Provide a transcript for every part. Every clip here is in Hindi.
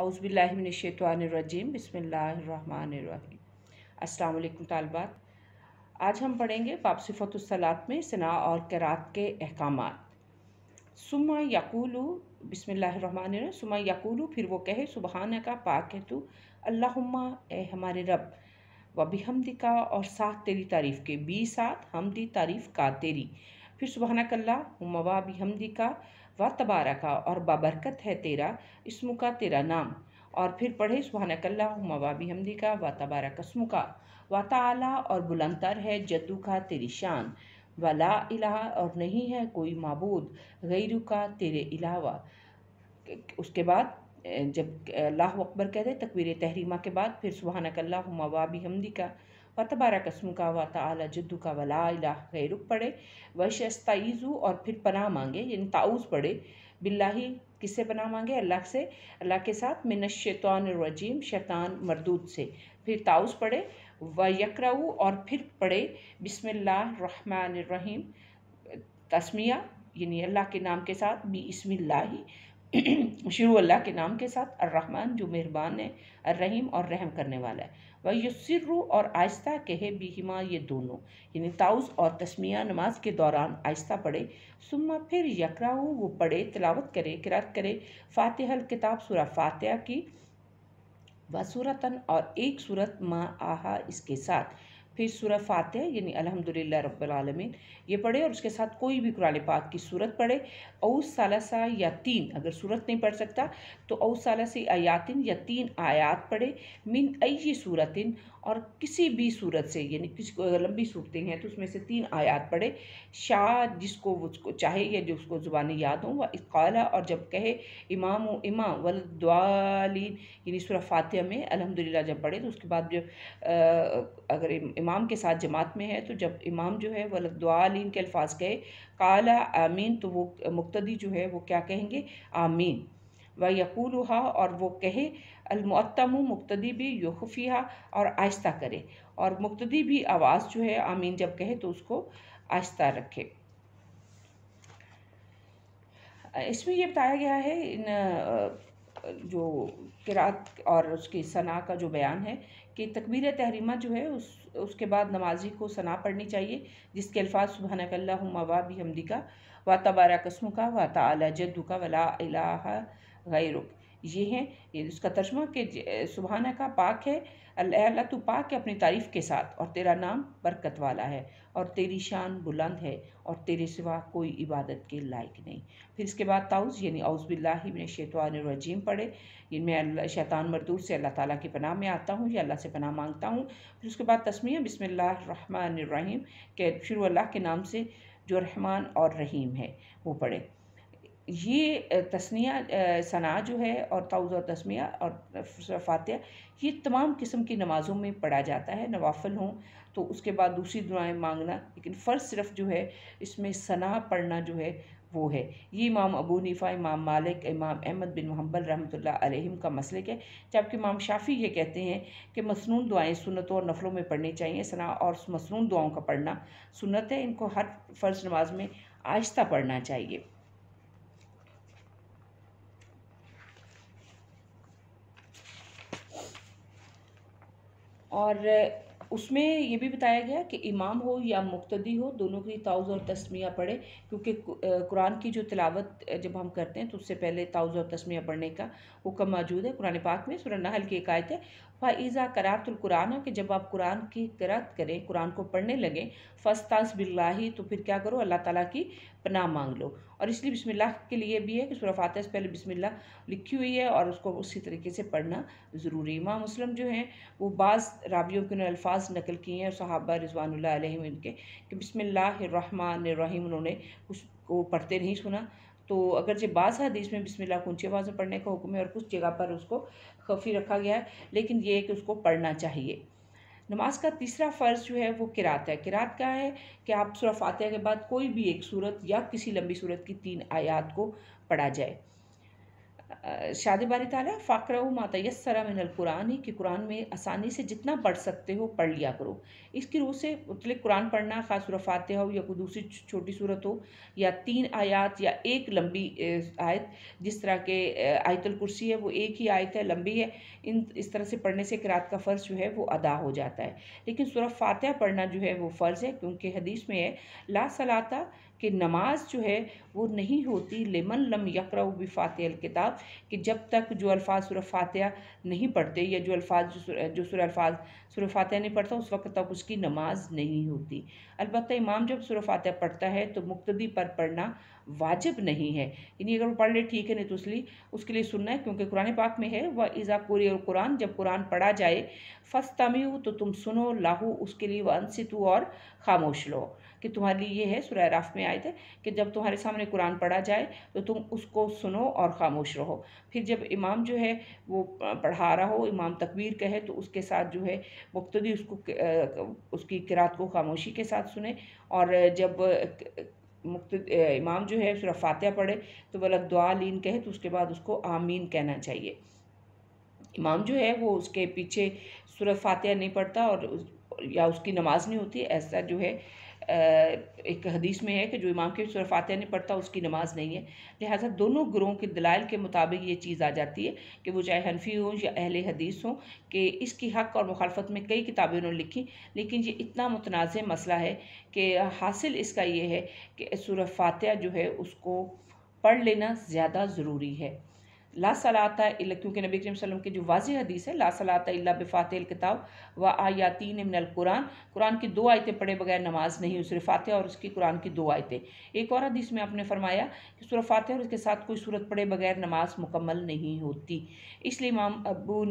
अउज़बिल्लाशवानरजीम बसमीम अल्लाम तलबात आज हम पढ़ेंगे बाबसफ़तसलात में सना और करात के अहकाम सुमा यकूलू बसमिल्लाम सुमा यकूलू फिर वो कहे सुबह का पाक है तू अल्लाहुम्मा ए हमारे रब वबी हमदी का और साथ तेरी तारीफ़ के बी साथ हमदी तारीफ़ का तेरी फिर कल्ला उमवा बिहमदी का व तबारा का और बाबरकत है तेरा इसमु का तेरा नाम और फिर पढ़े कल्ला उमवा बिहमदी का व तबारा कस्म का व तला और बुलंदर है जद्दू का तेरी शान वला इलाह और नहीं है कोई मबूद गैरू का तेरे अलावा उसके बाद जब अल्लाह अकबर कहते तकबीर तहरीमा के बाद फिर कल्ला मवा बिहमदी का फ़तबारा कसम का व ताली जद्दू का वला रुक पढ़े वशस्तईज़ू और फिर पनाह मांगे यानी ताउज़ पढ़े ही किससे पनाह मांगे अल्लाह से अल्लाह के साथ मिन शैतानजीम शैतान मरदूद से फिर ताउज़ पढ़े व यकराऊ और फिर पढ़े बिसमीम तस्मिया यानी अल्लाह के नाम के साथ बी इसमिल्ला शुरू अल्लाह के नाम के साथ अर्रहमान जो मेहरबान है अर्रहीम और रहम करने वाला है वह युसर्रु और आहिस्ता कहे बीहिमा ये दोनों यानी ताउस और तस्मिया नमाज के दौरान आहिस्ता पढ़े सुम्मा फिर यकराहु वो पढ़े तिलावत करे किरात करे फ़ातहल किताब सूरा फातह की व सूरतन और एक सूरत मा आहा इसके साथ फिर सूरह फातह यानी अलहमदिल्ला रबालमीन ये पढ़े और उसके साथ कोई भी कुरान पाक की सूरत पढ़े औस सालासा या तीन अगर सूरत नहीं पढ़ सकता तो औस आयातिन या तीन आयात पढ़े मिन अई सूरतिन और किसी भी सूरत से यानी किसी को अगर लंबी सूरतें हैं तो उसमें से तीन आयात पढ़े शाह जिसको उसको चाहे या जो उसको ज़ुबानी याद हो वह इकाला और जब कहे इमाम इमाम वलद्वालीन यानी सूरह फातह में अलहमदिल्ला जब पढ़े तो उसके बाद जब अगर इमाम इमाम के साथ जमात में है तो जब इमाम जो है वह दुआलिन के अल्फाज कहे काला आमीन तो वो मुक्तदी जो है वो क्या कहेंगे आमीन व हा और वो कहे अलमतम मुक्तदी भी यूखफिया और आहिस्ता करे और मुक्तदी भी आवाज़ जो है आमीन जब कहे तो उसको आहिस्ता रखे इसमें यह बताया गया है इन जो किरात और उसकी सना का जो बयान है कि तकबीर तहरीमा जो है उस उसके बाद नमाजी को सना पढ़नी चाहिए जिसके अल्फाज सुबहान वा भी हमदी का वा तबारा कस्म का वा तला जद्दू का वला गैरुक ये हैं उसका तर्जमा कि सुबहाना का पाक है अल्लाह तो पाक है अपनी तारीफ़ के साथ और तेरा नाम बरकत वाला है और तेरी शान बुलंद है और तेरे सिवा कोई इबादत के लायक नहीं फिर इसके बाद ताउज़ यानी अउज़बिल्लामिन शैतवानरजीम पढ़े इनमें शैतान मरदूर से अल्लाह ताली के पनाह में आता हूँ या अल्लाह से पनाह मांगता हूँ फिर उसके बाद तस्मिया रहीम के शुरू अल्लाह के नाम से जो रहमान और रहीम है वो पढ़े ये तस्निया सना जो है और ताउज़ और तस्मिया और फातिया ये तमाम किस्म की नमाज़ों में पढ़ा जाता है नवाफल हों तो उसके बाद दूसरी दुआएं मांगना लेकिन फ़र्ज सिर्फ जो है इसमें सना पढ़ना जो है वो है ये इमाम अबू नीफ़ा इमाम मालिक इमाम अहमद बिन महम्बल रहमत का मसलक है जबकि इमाम शाफ़ी ये कहते हैं कि मसनून दुआएं सुनतों और नफलों में पढ़नी चाहिए सना और मसनून दुआओं का पढ़ना सुनत है इनको हर फ़र्ज नमाज में आहिस्ता पढ़ना चाहिए और उसमें ये भी बताया गया कि इमाम हो या मुख्तदी हो दोनों की ताउज़ और तस्मिया पढ़े क्योंकि कुरान की जो तिलावत जब हम करते हैं तो उससे पहले ताउज़ और तस्मिया पढ़ने का हुक्म मौजूद है कुरान पाक में सुरह नहल की एक आयत है फ़ाइज़ा है कि जब आप कुरान की करात करें कुरान को पढ़ने लगें फ़स्तास बिल्लाही तो फिर क्या करो अल्लाह ताला की पनाह मांग लो और इसलिए बिस्मिल्लाह के लिए भी है कि सूरह फातह से पहले बिस्मिल्लाह लिखी हुई है और उसको उसी तरीके से पढ़ना ज़रूरी इमाम मुस्लिम जो हैं वो बाज़ रावियों के उन्होंने अल्फाज नकल किए हैं और सहाबा रिजवान के कि बिसमीम उन्होंने उसको पढ़ते नहीं सुना तो अगर अगरचे बास हदीस में बिस्मिल्लाह ऊँचे आवाज़ में पढ़ने का हुक्म है और कुछ जगह पर उसको खफी रखा गया है लेकिन ये है कि उसको पढ़ना चाहिए नमाज का तीसरा फ़र्ज़ जो है वो किरात है किरात क्या है कि आप सूरह फातह के बाद कोई भी एक सूरत या किसी लंबी सूरत की तीन आयात को पढ़ा जाए शाद बारी ताली फ़ाकरा मतयसरा मिनल ही कि कुरान में आसानी से जितना पढ़ सकते हो पढ़ लिया करो इसकी रूह से मतलब कुरान पढ़ना खास सूरत फातह हो या कोई दूसरी छोटी सूरत हो या तीन आयात या एक लंबी आयत जिस तरह के आयतल कुर्सी है वो एक ही आयत है लंबी है इन इस तरह से पढ़ने से किरात का फ़र्ज़ जो है वो अदा हो जाता है लेकिन सुरफ़ फातह पढ़ना जो है वो फ़र्ज़ है क्योंकि हदीस में है ला सलाता कि नमाज जो है वो नहीं होती लेमन लम यकर फ़ातह किताब कि जब तक जो अल्फाज सुर फातह नहीं पढ़ते या जो अल्फाज जो सुर अल्फाज सुर फातह नहीं पढ़ता उस वक्त तक उसकी नमाज नहीं होती अलबत्त इमाम जब सुर फातह पढ़ता है तो मुक्तदी पर पढ़ना वाजिब नहीं है यानी अगर वो पढ़ ले ठीक है नहीं तो इसलिए उसके लिए सुनना है क्योंकि कुरान पाक में है वह इज़ा कुरी और कुरान जब कुरान पढ़ा जाए फस्तमयू तो तुम सुनो लाहू उसके लिए अनसित हो और खामोश लो कि तुम्हारे लिए ये है सुरह राफ में आए थे कि जब तुम्हारे सामने कुरान पढ़ा जाए तो तुम उसको सुनो और ख़ामोश रहो फिर जब इमाम जो है वो पढ़ा रहा हो इमाम तकबीर कहे तो उसके साथ जो है मुख्तदी उसको उसकी किरात को खामोशी के साथ सुने और जब मुक्त इमाम जो है सूरह फातिहा पढ़े तो वलक दुआ लीन कहे तो उसके बाद उसको आमीन कहना चाहिए इमाम जो है वो उसके पीछे सूरह फातिहा नहीं पढ़ता और या उसकी नमाज नहीं होती ऐसा जो है एक हदीस में है कि जो इमाम के सूर फातह नहीं पढ़ता उसकी नमाज नहीं है लिहाजा दोनों ग्रोहों के दलाइल के मुताबिक ये चीज़ आ जाती है कि वो चाहे हनफी हों या अहल हदीस हों कि इसकी हक और मुखालफत में कई किताबें उन्होंने लिखी लेकिन ये इतना मुतनाज़ मसला है कि हासिल इसका ये है कि सूर फातह जो है उसको पढ़ लेना ज़्यादा ज़रूरी है ला सलाता क्योंकि नबी करीम की जो वाज हदीस है ला सलाता इल्ला बिफ़ातिल किताब व आयातीन इमनल कुरान कुरान की दो आयतें पढ़े बगैर नमाज नहीं उस फातह और उसकी कुरान की दो आयतें एक और हदीस में आपने फरमाया कि सूरह फातह और उसके साथ कोई सूरत पढ़े बगैर नमाज मुकम्मल नहीं होती इसलिए इमाम अबू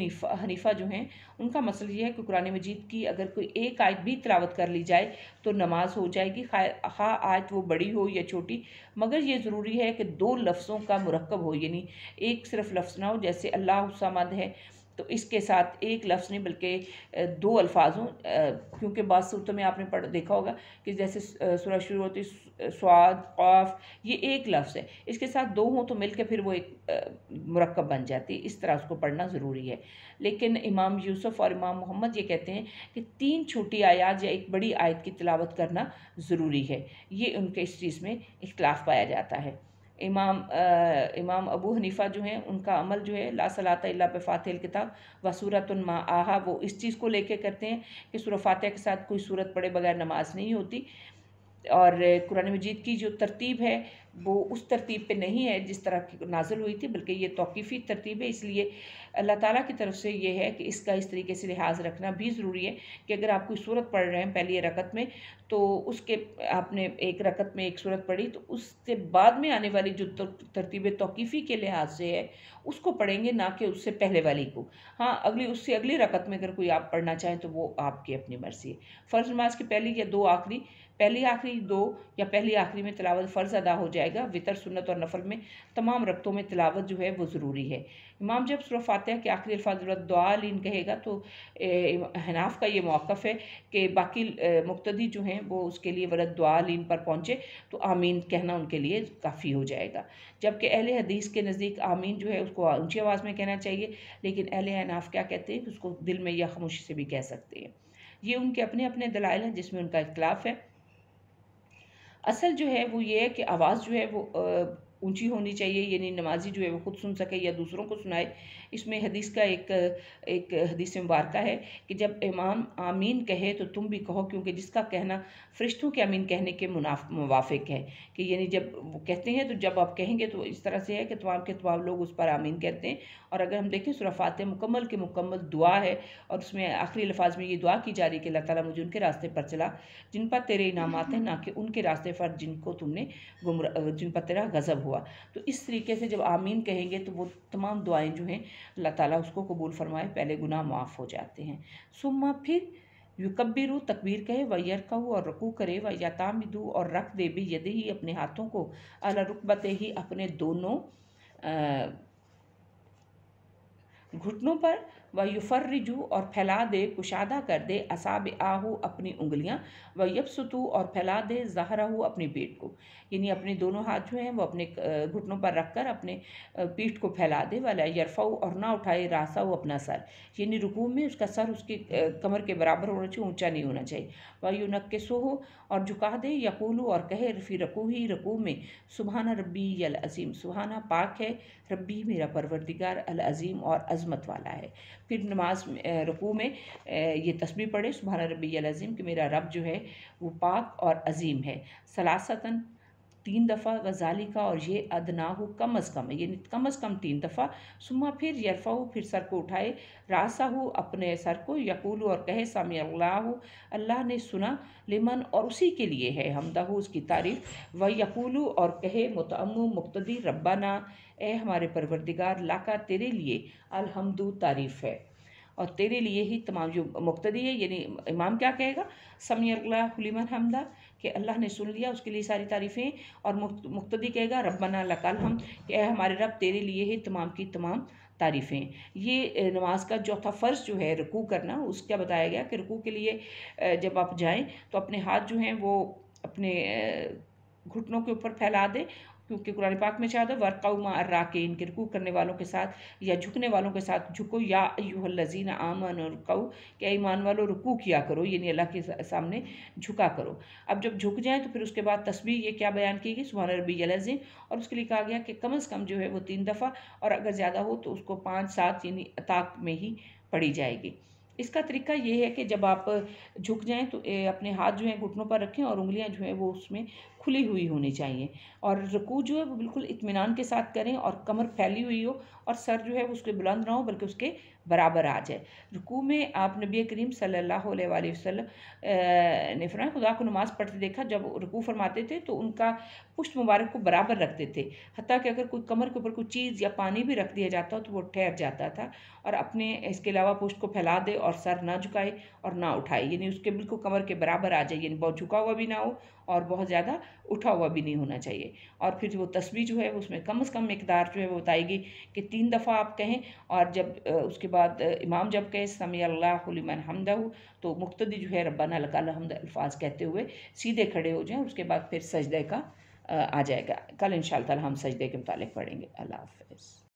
हनीफा जो हैं उनका मसल यह है कि कुरान मजीद की अगर कोई एक आयत भी तलावत कर ली जाए तो नमाज हो जाएगी खा आयत वो बड़ी हो या छोटी मगर ये ज़रूरी है कि दो लफ्ज़ों का मरकब हो यानी एक सिर्फ लफ्ज़ ना हो जैसे अल्लाह समद है तो इसके साथ एक लफ्ज़ नहीं बल्कि दो अल्फाज हों क्योंकि बाद सूरतों में आपने पढ़ देखा होगा कि जैसे सुरह शुरू होती स्वाद ऑफ ये एक लफ्ज़ है इसके साथ दो हों तो मिल के फिर वो एक मरकब बन जाती है इस तरह उसको पढ़ना ज़रूरी है लेकिन इमाम यूसुफ़ और इमाम मोहम्मद ये कहते हैं कि तीन छोटी आयात या एक बड़ी आयत की तलावत करना ज़रूरी है ये उनके इस चीज़ में इख्लाफ पाया जाता है इमाम आ, इमाम अबू हनीफा जो हैं उनका अमल जो है ला सलात अल्ला पे फ़ातिल किताब व सूरत आहा वो इस चीज़ को लेके करते हैं कि सूर फातह के साथ कोई सूरत पढ़े बगैर नमाज नहीं होती और कुरान मजीद की जो तरतीब है वो उस तरतीब पे नहीं है जिस तरह की नाजिल हुई थी बल्कि ये तौकीफ़ी तरतीब है इसलिए अल्लाह ताला की तरफ से ये है कि इसका इस तरीके से लिहाज रखना भी ज़रूरी है कि अगर आप कोई सूरत पढ़ रहे हैं पहली रकत में तो उसके आपने एक रकत में एक सूरत पढ़ी तो उससे बाद में आने वाली जो तरतीब तौकीफ़ी के लिहाज से है उसको पढ़ेंगे ना कि उससे पहले वाली को हाँ अगली उससे अगली रकत में अगर कोई आप पढ़ना चाहें तो वो आपकी अपनी मर्ज़ी है फ़र्ज़ नमाज की पहली या दो आखिरी पहली आखिरी दो या पहली आखिरी में तलावत फ़र्ज़ अदा हो जाए जाएगा वितर सुन्नत और नफल में तमाम रक्तों में तिलावत जो है वो ज़रूरी है इमाम जब सुर फातह के आखिरी दुआलिन कहेगा तो हनाफ का ये मौक़ है कि बाकी मुक्तदी जो हैं वो उसके लिए वरद दुआलिन पर पहुँचे तो आमीन कहना उनके लिए काफ़ी हो जाएगा जबकि अहल हदीस के नज़दीक आमीन जो है उसको ऊँची आवाज़ में कहना चाहिए लेकिन अहल हनाफ क्या कहते हैं उसको दिल में या खामोशी से भी कह सकते हैं ये उनके अपने अपने दलाइल हैं जिसमें उनका इख्लाफ है असल जो है वो ये है कि आवाज़ जो है वो ऊंची होनी चाहिए यानी नमाजी जो है वो ख़ुद सुन सके या दूसरों को सुनाए इसमें हदीस का एक एक हदीस मुबारक है कि जब इमाम आमीन कहे तो तुम भी कहो क्योंकि जिसका कहना फरिश्तों के अमीन कहने के मुनाफ मुवाफिक है कि यानी जब वो कहते हैं तो जब आप कहेंगे तो इस तरह से है कि तमाम के तमाम लोग उस पर आमीन कहते हैं और अगर हम देखें सुरफात मुकम्मल के मुकम्मल दुआ है और उसमें आखिरी लफाज में ये दुआ की जा रही है कि अल्लाह तुझे मुझे उनके रास्ते पर चला जिन पर तेरे इनाम आते हैं ना कि उनके रास्ते पर जिनको तुमने गुमरा जिन पर तेरा गज़ब हुआ तो इस तरीके से जब आमीन कहेंगे तो वो तमाम दुआएँ जो हैं अल्लाह ताला उसको कबूल फरमाए पहले गुनाह माफ़ हो जाते हैं सुम्मा फिर युकबिर तकबीर कहे व यरकू और रकू करे व यतामिदू और रख दे भी यदि ही अपने हाथों को अला रुकबत ही अपने दोनों घुटनों पर व युफर्रिजु और फैला दे कुशादा कर दे असाब आहू अपनी उंगलियां व यबसतू और फैला दे जहराहू अपनी पेट को यानी अपने दोनों हाथ जो हैं वो अपने घुटनों पर रख कर अपने पीठ को फैला दे वाला यरफाऊ और ना उठाए रासा हो अपना सर यानी रुकू में उसका सर उसके कमर के बराबर होना चाहिए ऊँचा नहीं होना चाहिए व के हो और झुका दे यकूलू और कहे रफ़ी रकू ही रकू में सुबहाना रब्बी अल अजीम सुबहाना पाक है रब्बी मेरा परवरदिगार अल अजीम और अजमत वाला है फिर नमाज रकू में ये तस्वीर पढ़े सुबहाना रबी अज़ीम कि मेरा रब जो है वो पाक और अज़ीम है सलासतन तीन दफ़ा गजाली का और ये हो कम अज़ कम यानी कम अज़ कम तीन दफ़ा सुमा फिर यरफा हो फिर सर को उठाए रासा हो अपने सर को यकूल और कहे सामी अल्लाह अल्लाह ने सुना लिमन और उसी के लिए है हमदा हो उसकी तारीफ़ व यकूलू और कहे मतम मुख्तदी रब्बाना ए हमारे परवरदिगार लाका तेरे लिए अलहमदू तारीफ़ है और तेरे लिए ही तमाम जो मुख्तदी है यानी इमाम क्या कहेगा समी अल्लाह हमदा कि अल्लाह ने सुन लिया उसके लिए सारी तारीफ़ें और मुख्तदी कहेगा रबना लकल हम कि हमारे रब तेरे लिए ही तमाम की तमाम तारीफ़ें ये नमाज का चौथा फ़र्ज़ जो है रुकू करना उसका बताया गया कि रुकू के लिए जब आप जाएं तो अपने हाथ जो हैं वो अपने घुटनों के ऊपर फैला दें क्योंकि कुरान पाक में शायद वर्कमा अर्रा के इनके रुकू करने वालों के साथ या झुकने वालों के साथ झुको या यूहलजीन आमन और कऊ क्या ईमान वालों रुकू किया करो यानी अल्लाह के सामने झुका करो अब जब झुक जाएँ तो फिर उसके बाद तस्वीर ये क्या बयान की गई सुबह रबी अलजीम और उसके लिए कहा गया कि कम अज़ कम जो है वो तीन दफ़ा और अगर ज़्यादा हो तो उसको पाँच सात यानी अताक में ही पड़ी जाएगी इसका तरीका ये है कि जब आप झुक जाएं तो अपने हाथ जो हैं घुटनों पर रखें और उंगलियां जो हैं वो उसमें खुली हुई होनी चाहिए और रकू जो है वो बिल्कुल इतमान के साथ करें और कमर फैली हुई हो और सर जो है वो उसके बुलंद ना हो बल्कि उसके बराबर आ जाए रुकू में आप नबी करीम सल्लल्लाहु अलैहि वसल्लम ने फरमाया खुदा को नमाज़ पढ़ते देखा जब रुकू फरमाते थे तो उनका पुष्ट मुबारक को बराबर रखते थे हती कि अगर कोई कमर के ऊपर कोई चीज़ या पानी भी रख दिया जाता तो वो ठहर जाता था और अपने इसके अलावा पुष्ट को फैला दे और सर ना झुकाए और ना उठाए यानी उसके बिल्कुल कमर के बराबर आ जाए यानी बहुत झुका हुआ भी ना हो और बहुत ज़्यादा उठा हुआ भी नहीं होना चाहिए और फिर वो तस्वीर जो है उसमें कम अज़ कम मकदार जो है वो बताएगी कि तीन दफ़ा आप कहें और जब उसके बाद इमाम जब कहे समी अल्लाहमन हमदा हो तो मुख्तदी जो है रबाना हमद अल्फाज कहते हुए सीधे खड़े हो जाएँ उसके बाद फिर सजदे का आ जाएगा कल इन हम सजदे के मुतालिक पढ़ेंगे अल्लाह हाफ